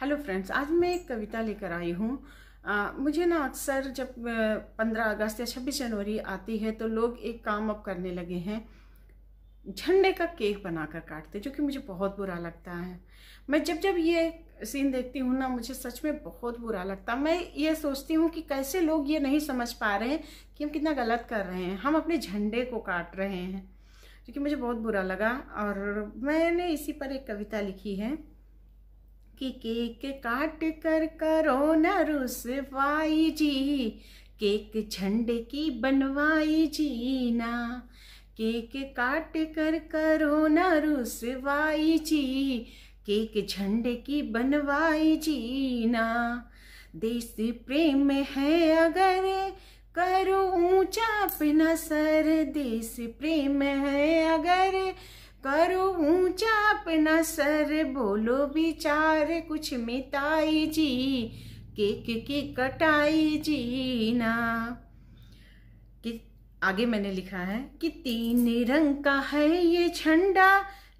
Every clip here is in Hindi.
हेलो फ्रेंड्स आज मैं एक कविता लेकर आई हूँ मुझे ना अक्सर जब पंद्रह अगस्त या छब्बीस जनवरी आती है तो लोग एक काम अब करने लगे हैं झंडे का केक बनाकर काटते जो कि मुझे बहुत बुरा लगता है मैं जब जब ये सीन देखती हूँ ना मुझे सच में बहुत बुरा लगता मैं ये सोचती हूँ कि कैसे लोग ये नहीं समझ पा रहे हैं कि हम कितना गलत कर रहे हैं हम अपने झंडे को काट रहे हैं जो कि मुझे बहुत बुरा लगा और मैंने इसी पर एक कविता लिखी है कि केक काट कर करो न रुसवाई जी केक झंडे की बनवाई जी ना केक काट कर करो न रुसवाई जी केक झंडे की बनवाई जी ना देश प्रेम है अगर करो ऊंचा अपना सर देश प्रेम है अगर करो ऊंचा अपना सर बोलो विचार कुछ मिताई जी केक की कटाई जीना कि आगे मैंने लिखा है कि तीन रंग का है ये झंडा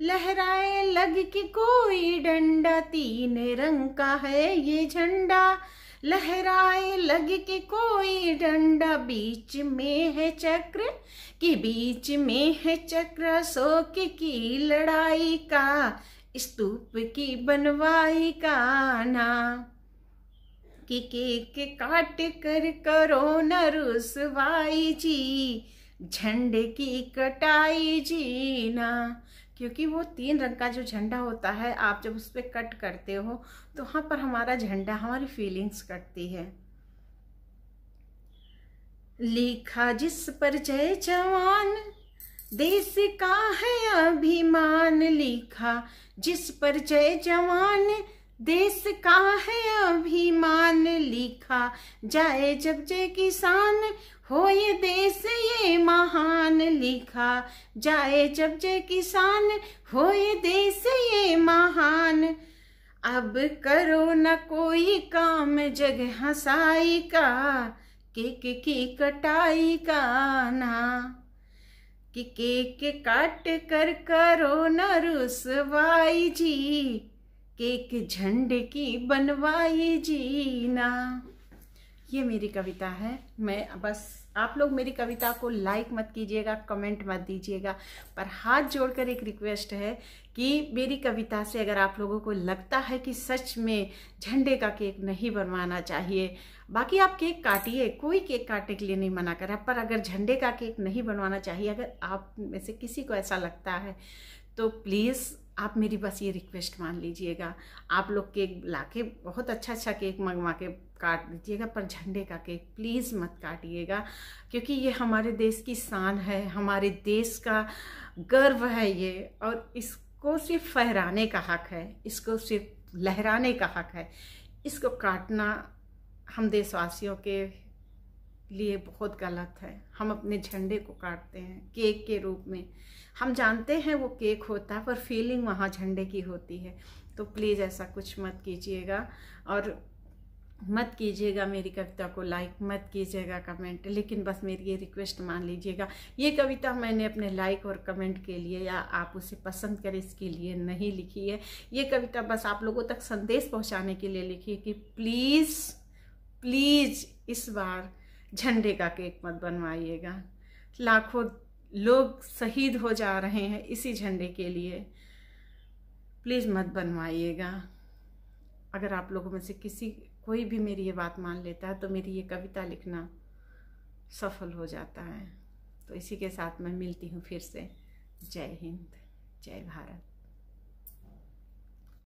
लहराए लग के कोई डंडा तीन रंग का है ये झंडा लहराए लग के कोई डंडा बीच में है चक्र कि बीच में है चक्र शोक की लड़ाई का स्तूप की बनवाई का ना कि केक काट कर करो न रुसवाई जी झंड की कटाई जी ना क्योंकि वो तीन रंग का जो झंडा होता है आप जब उस पर कट करते हो तो वहाँ पर हमारा झंडा हमारी फीलिंग्स कटती है लिखा जिस पर जय जवान देश का है अभिमान लिखा जिस पर जय जवान देश का है अभिमान लिखा जाए जब जय किसान हो ये देश ये महान लिखा जाए जब जय किसान हो ये देश ये महान अब करो न कोई काम जग हंसाई का केक की कटाई का ना कि केक काट कर करो न रुसवाई जी एक झंडे की बनवाई जीना ये मेरी कविता है मैं बस आप लोग मेरी कविता को लाइक मत कीजिएगा कमेंट मत दीजिएगा पर हाथ जोड़कर एक रिक्वेस्ट है कि मेरी कविता से अगर आप लोगों को लगता है कि सच में झंडे का केक नहीं बनवाना चाहिए बाकी आप केक काटिए कोई केक काटने के लिए नहीं मना रहा पर अगर झंडे का केक नहीं बनवाना चाहिए अगर आप में से किसी को ऐसा लगता है तो प्लीज़ आप मेरी बस ये रिक्वेस्ट मान लीजिएगा आप लोग केक ला के बहुत अच्छा अच्छा केक मंगवा के काट दीजिएगा पर झंडे का केक प्लीज़ मत काटिएगा क्योंकि ये हमारे देश की शान है हमारे देश का गर्व है ये और इसको सिर्फ फहराने का हक है इसको सिर्फ लहराने का हक है इसको काटना हम देशवासियों के लिए बहुत गलत है हम अपने झंडे को काटते हैं केक के रूप में हम जानते हैं वो केक होता है पर फीलिंग वहाँ झंडे की होती है तो प्लीज़ ऐसा कुछ मत कीजिएगा और मत कीजिएगा मेरी कविता को लाइक मत कीजिएगा कमेंट लेकिन बस मेरी ये रिक्वेस्ट मान लीजिएगा ये कविता मैंने अपने लाइक और कमेंट के लिए या आप उसे पसंद करें इसके लिए नहीं लिखी है ये कविता बस आप लोगों तक संदेश पहुंचाने के लिए लिखी है कि प्लीज़ प्लीज़ इस बार झंडे का केक मत बनवाइएगा लाखों लोग शहीद हो जा रहे हैं इसी झंडे के लिए प्लीज़ मत बनवाइएगा अगर आप लोगों में से किसी कोई भी मेरी ये बात मान लेता है तो मेरी ये कविता लिखना सफल हो जाता है तो इसी के साथ मैं मिलती हूँ फिर से जय हिंद जय भारत